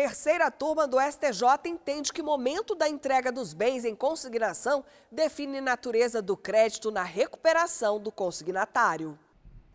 Terceira turma do STJ entende que o momento da entrega dos bens em consignação define natureza do crédito na recuperação do consignatário.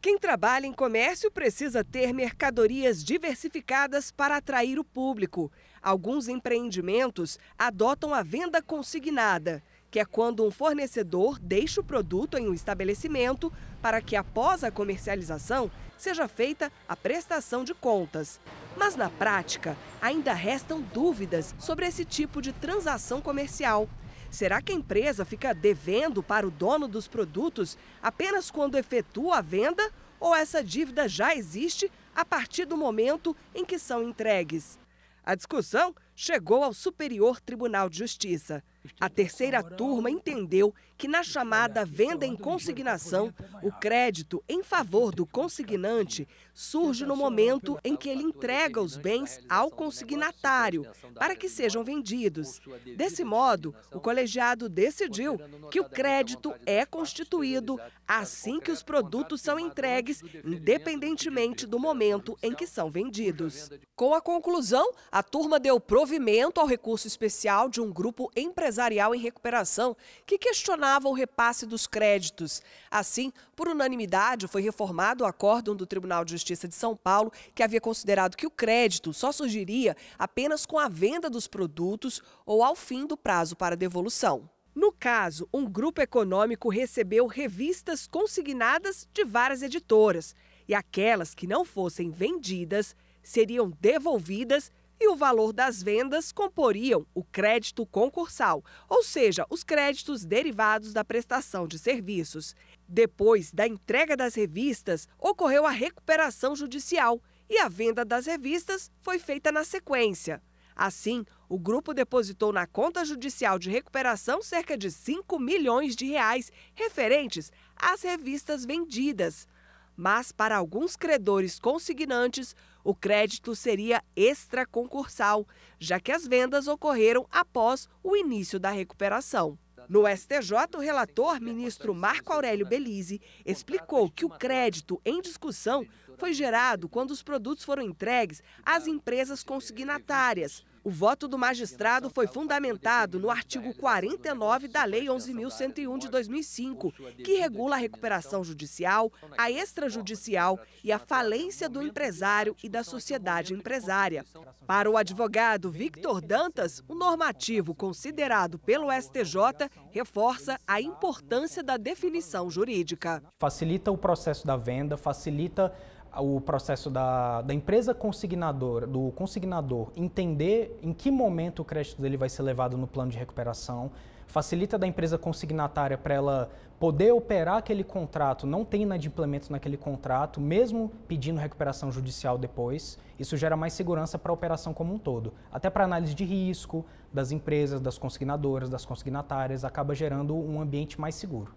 Quem trabalha em comércio precisa ter mercadorias diversificadas para atrair o público. Alguns empreendimentos adotam a venda consignada que é quando um fornecedor deixa o produto em um estabelecimento para que, após a comercialização, seja feita a prestação de contas. Mas na prática, ainda restam dúvidas sobre esse tipo de transação comercial. Será que a empresa fica devendo para o dono dos produtos apenas quando efetua a venda? Ou essa dívida já existe a partir do momento em que são entregues? A discussão chegou ao Superior Tribunal de Justiça. A terceira turma entendeu que na chamada venda em consignação, o crédito em favor do consignante surge no momento em que ele entrega os bens ao consignatário para que sejam vendidos. Desse modo, o colegiado decidiu que o crédito é constituído assim que os produtos são entregues, independentemente do momento em que são vendidos. Com a conclusão, a turma deu pro movimento ao recurso especial de um grupo empresarial em recuperação que questionava o repasse dos créditos. Assim, por unanimidade, foi reformado o acórdão do Tribunal de Justiça de São Paulo, que havia considerado que o crédito só surgiria apenas com a venda dos produtos ou ao fim do prazo para devolução. No caso, um grupo econômico recebeu revistas consignadas de várias editoras e aquelas que não fossem vendidas seriam devolvidas e o valor das vendas comporiam o crédito concursal, ou seja, os créditos derivados da prestação de serviços. Depois da entrega das revistas, ocorreu a recuperação judicial e a venda das revistas foi feita na sequência. Assim, o grupo depositou na conta judicial de recuperação cerca de 5 milhões de reais referentes às revistas vendidas. Mas, para alguns credores consignantes, o crédito seria extraconcursal, já que as vendas ocorreram após o início da recuperação. No STJ, o relator, ministro Marco Aurélio Belize, explicou que o crédito em discussão foi gerado quando os produtos foram entregues às empresas consignatárias, o voto do magistrado foi fundamentado no artigo 49 da Lei 11.101 de 2005, que regula a recuperação judicial, a extrajudicial e a falência do empresário e da sociedade empresária. Para o advogado Victor Dantas, o normativo considerado pelo STJ reforça a importância da definição jurídica. Facilita o processo da venda, facilita o processo da, da empresa consignadora, do consignador, entender em que momento o crédito dele vai ser levado no plano de recuperação, facilita da empresa consignatária para ela poder operar aquele contrato, não tem inadimplemento naquele contrato, mesmo pedindo recuperação judicial depois. Isso gera mais segurança para a operação como um todo. Até para análise de risco das empresas, das consignadoras, das consignatárias, acaba gerando um ambiente mais seguro.